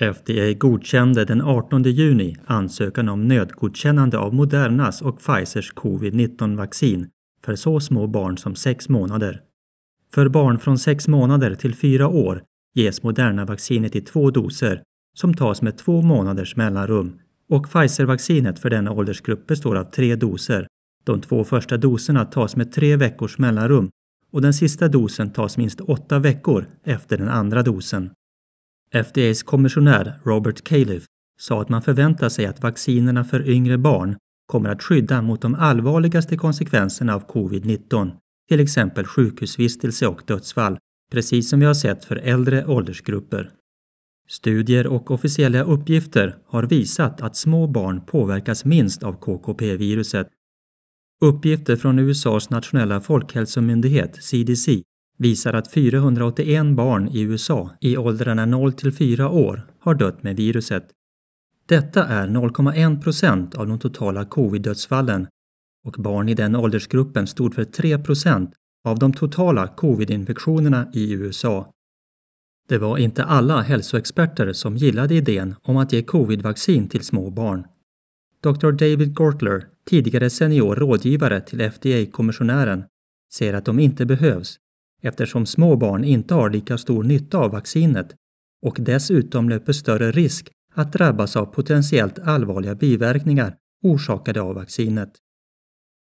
FDA godkände den 18 juni ansökan om nödgodkännande av Modernas och Pfizers covid-19-vaccin för så små barn som sex månader. För barn från sex månader till fyra år ges Moderna-vaccinet i två doser som tas med två månaders mellanrum och Pfizer-vaccinet för denna åldersgrupp består av tre doser. De två första doserna tas med tre veckors mellanrum och den sista dosen tas minst åtta veckor efter den andra dosen. FDAs kommissionär Robert Califf sa att man förväntar sig att vaccinerna för yngre barn kommer att skydda mot de allvarligaste konsekvenserna av covid-19, till exempel sjukhusvistelse och dödsfall, precis som vi har sett för äldre åldersgrupper. Studier och officiella uppgifter har visat att små barn påverkas minst av KKP-viruset. Uppgifter från USAs nationella folkhälsomyndighet, CDC, visar att 481 barn i USA i åldrarna 0 till 4 år har dött med viruset. Detta är 0,1 procent av de totala covid-dödsfallen och barn i den åldersgruppen stod för 3 procent av de totala covid-infektionerna i USA. Det var inte alla hälsoexperter som gillade idén om att ge covid-vaccin till små barn. Dr. David Gortler, tidigare senior rådgivare till FDA-kommissionären, säger att de inte behövs eftersom små barn inte har lika stor nytta av vaccinet och dessutom löper större risk att drabbas av potentiellt allvarliga biverkningar orsakade av vaccinet.